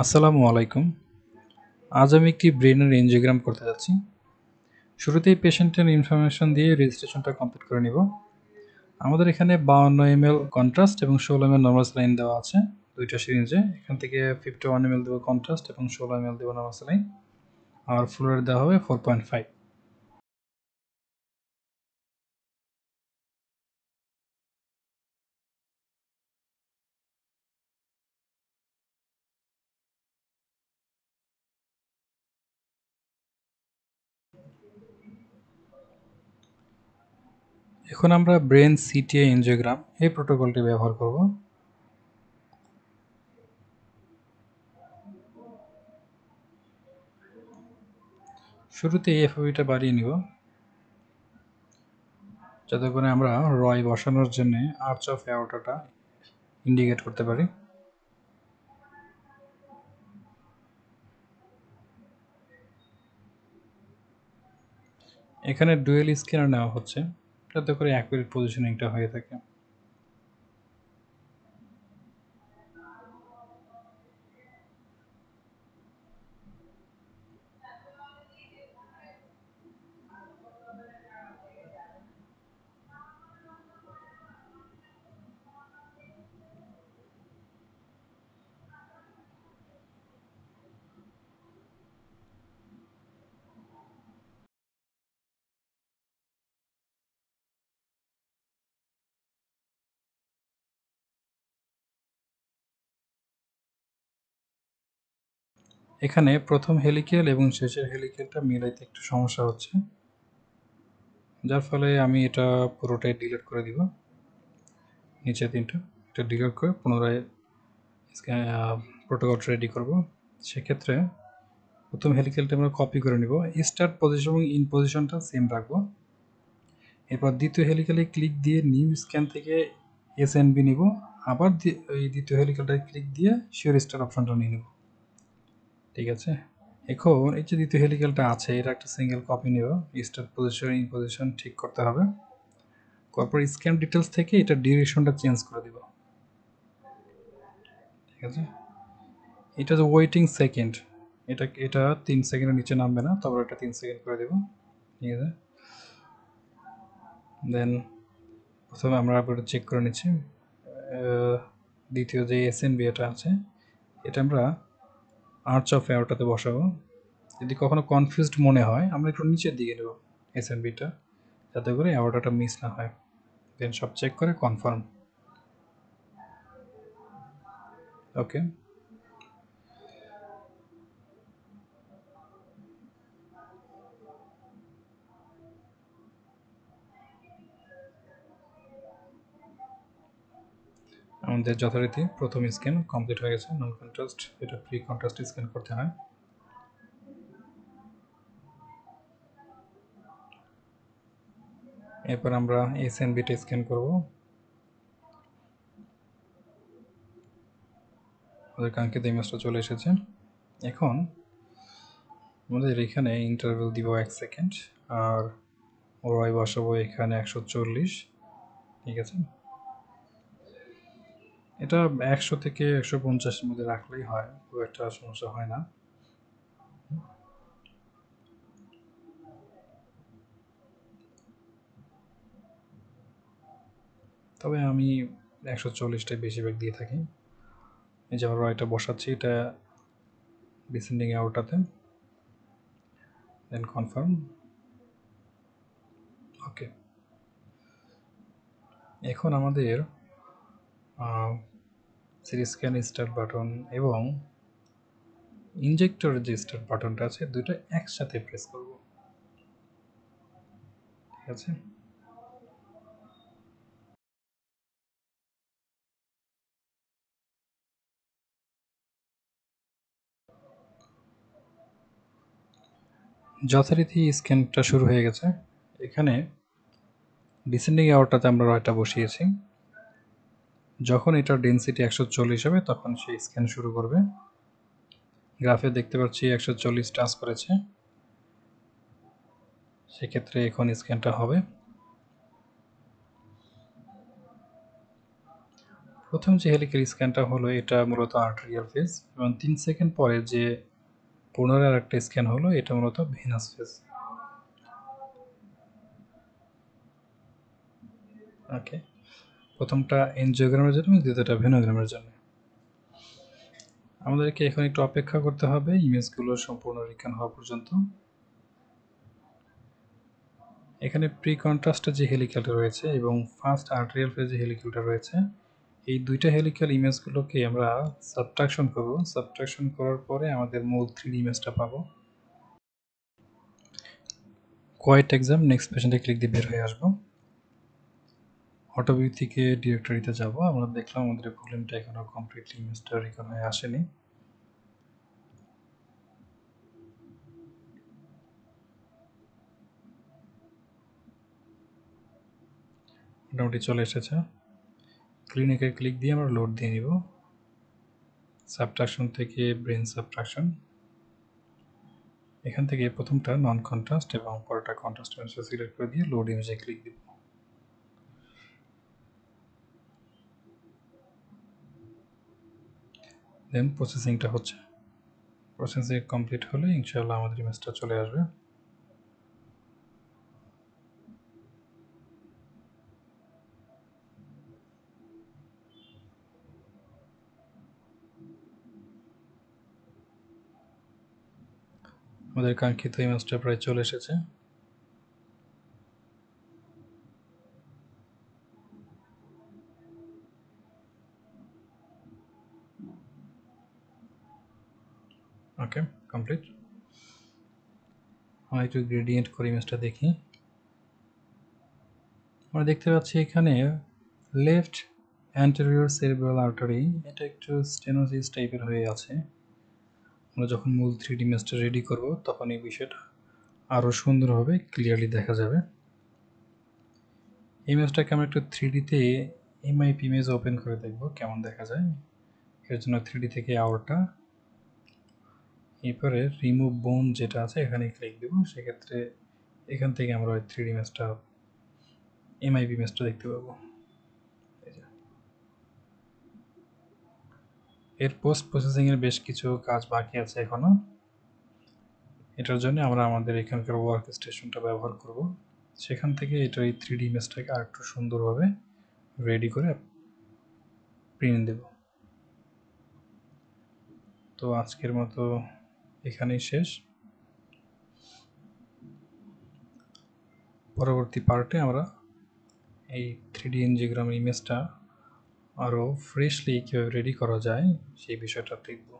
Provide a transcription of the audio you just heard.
আসসালামু আলাইকুম আজ আমি একটি ব্রেনের এনজিওগ্রাম করতে যাচ্ছি শুরুতেই পেশেন্টের ইনফরমেশন দিয়ে রেজিস্ট্রেশনটা কমপ্লিট করে নিব আমাদের এখানে বাউন্ন এম এল কন্ট্রাস্ট এবং ষোলো এম এল নর্মাল লাইন দেওয়া আছে দুইটা সিরিঞ্জে এখান থেকে ফিফটি ওয়ান এম এল দেবো কন্ট্রাস্ট এবং ষোলো এম এল দেবো নর্মাল লাইন আর ফ্লোরের দেওয়া হবে ফোর পয়েন্ট ফাইভ এখন আমরা ব্রেন সিটিএ এনজিওগ্রাম এই প্রোটোকলটি ব্যবহার করব শুরুতে এফবিটা বাড়িয়ে নিব যাতে করে আমরা রয় বসানোর জন্য আর্চ অফ অ্যাওটাটা ইন্ডিকেট করতে পারি এখানে ডুয়েল স্ক্যানার নেওয়া হচ্ছে যাতে করে অ্যাকুরেট পজিশনিংটা হয়ে থাকে এখানে প্রথম হেলিক্যাল এবং শেষের হেলিকেলটা মিলাইতে একটু সমস্যা হচ্ছে যার ফলে আমি এটা পুরোটাই ডিলিট করে দিব নিচে তিনটা এটা ডিলিট করে পুনরায় প্রোটোকল রেডি করব সেক্ষেত্রে প্রথম হেলিকেলটা আমরা কপি করে নিব স্টার্ট পজিশন এবং ইন পজিশনটা সেম রাখবো এরপর দ্বিতীয় হেলিকেলে ক্লিক দিয়ে নিউ স্ক্যান থেকে এস এন বি নিব আবার এই দ্বিতীয় হেলিকেলটায় ক্লিক দিয়ে শিওর স্টার অপশনটা নিয়ে নেব ঠিক আছে এখন এই যে দ্বিতীয় হেলিক্যালটা আছে এটা একটা সিঙ্গেল কপি নিব স্টার পজিশন ইন পজিশন ঠিক করতে হবে তারপর স্ক্যান ডিটেলস থেকে এটা ডিউরেশনটা চেঞ্জ করে দিব ঠিক আছে এটা যে ওয়েটিং সেকেন্ড এটা এটা তিন সেকেন্ডের নিচে নামবে না তারপর এটা তিন সেকেন্ড করে দেব ঠিক আছে দেন প্রথমে আমরা আবার চেক করে নিচ্ছি দ্বিতীয় যে এস এটা আছে এটা আমরা আর্চ অফ অ্যারোটাতে বসাবো যদি কখনো কনফিউজড মনে হয় আমরা একটু নিচের দিকে নেব এস এম বিটা যাতে করে অ্যারোটাটা মিস না হয় দেন সব চেক করে কনফার্ম ওকে আমাদের যথারীতি প্রথম স্ক্যান কমপ্লিট হয়ে গেছে নন কন্ট্রাস্ট এটা ফ্রি কন্ট্রাস্ট স্ক্যান করতে হয় এরপর আমরা এস এন বিটা স্ক্যান করব আমাদের কাঙ্ক্ষিত ইমেজটা চলে এসেছে এখন আমাদের এখানে ইন্টারভেল দিব এক সেকেন্ড আর ওরাই বসাবো এখানে একশো চল্লিশ ঠিক আছে এটা একশো থেকে একশো পঞ্চাশের মধ্যে রাখলেই হয় খুব একটা সমস্যা হয় না তবে আমি একশো চল্লিশটাই বেশিরভাগ দিয়ে থাকি এই যে আমরা এটা বসাচ্ছি এটা ডিসেন্ডিং আউটাতে দেন কনফার্ম ওকে এখন আমাদের সিটি স্ক্যান স্টার্ট বাটন এবং ইনজেক্টর যে স্টার্ট বাটনটা আছে দুটো একসাথে প্রেস করব ঠিক আছে যথারীতি স্ক্যানটা শুরু হয়ে গেছে এখানে ডিসেন্ডিং আওয়ারটাতে আমরা রয়টা বসিয়েছি যখন এটার ডেন্সিটি একশো চল্লিশ হবে তখন সে স্ক্যান শুরু করবে গ্রাফে দেখতে পাচ্ছি একশো চল্লিশ টাচ করেছে সেক্ষেত্রে এখন স্ক্যানটা হবে প্রথম যে হেলিক্যাল স্ক্যানটা হলো এটা মূলত আর্টেরিয়াল ফেস এবং তিন সেকেন্ড পরে যে পুনরায় একটা স্ক্যান হলো এটা মূলত ভেনাস ফেস ওকে প্রথমটা এনজিওগ্রামের জন্য এবং দ্বিতীয়টা ভেনোগ্রামের জন্য আমাদেরকে এখন একটু অপেক্ষা করতে হবে ইমেজগুলো সম্পূর্ণ রিক্ষণ হওয়া পর্যন্ত এখানে প্রি কন্ট্রাস্টের যে হেলিক্যালটা রয়েছে এবং ফার্স্ট আর্টেরিয়াল যে হেলিক্যালটা রয়েছে এই দুইটা হেলিক্যাল ইমেজগুলোকে আমরা সাবট্রাকশন করব সাবট্রাকশন করার পরে আমাদের মূল থ্রি ইমেজটা পাবো কোয়াইট এক্সাম নেক্সট পেশেন্টে ক্লিক দিয়ে বের হয়ে আসবো অটোবি থেকে ডিরেক্টরিতে যাব আমরা দেখলাম আমাদের প্রবলেমটা এখনো কমপ্লিটলি ইনস্টল এখানে আসেনি মোটামুটি চলে এসেছে ক্লিনিকে ক্লিক দিয়ে আমরা লোড দিয়ে নিব সাবট্রাকশন থেকে ব্রেন সাবট্রাকশন এখান থেকে প্রথমটা নন কন্ট্রাস্ট এবং পরেরটা কন্ট্রাস্ট সিলেক্ট করে দিয়ে লোড ইমেজে ক্লিক দিব দেন প্রসেসিংটা হচ্ছে প্রসেসিং কমপ্লিট হলে ইনশাল্লাহ আমাদের ইমেজটা চলে আসবে আমাদের কাঙ্ক্ষিত ইমেজটা প্রায় চলে এসেছে ওকে কমপ্লিট আমরা একটু গ্রেডিয়েন্ট করে ইমেজটা দেখি আমরা দেখতে পাচ্ছি এখানে লেফট অ্যান্টেরিয়র সেরিব্রাল আর্টারি এটা একটু স্টেনোসিস টাইপের হয়ে আছে আমরা যখন মূল থ্রি ডি ইমেজটা রেডি করব তখন এই বিষয়টা আরও সুন্দরভাবে ক্লিয়ারলি দেখা যাবে ইমেজটাকে আমরা একটু থ্রি ডিতে এমআইপি ইমেজ ওপেন করে দেখব কেমন দেখা যায় এর জন্য থ্রি থেকে আওয়ারটা এরপরে রিমুভ বোন যেটা আছে এখানে ক্লিক দেবো সেক্ষেত্রে এখান থেকে আমরা ওই থ্রি ডি ম্যাচটা এমআইপি ম্যাচটা দেখতে পাবো এর পোস্ট প্রসেসিংয়ের বেশ কিছু কাজ বাকি আছে এখনও এটার জন্য আমরা আমাদের এখানকার ওয়ার্ক স্টেশনটা ব্যবহার করব সেখান থেকে এটা এই থ্রি ডি ইমেজটাকে আর একটু সুন্দরভাবে রেডি করে প্রিন্ট দেব তো আজকের মতো এখানেই শেষ পরবর্তী পার্টে আমরা এই থ্রিডি এনজিওগ্রামের ইমেজটা আরও ফ্রেশলি কীভাবে রেডি করা যায় সেই বিষয়টা দেখব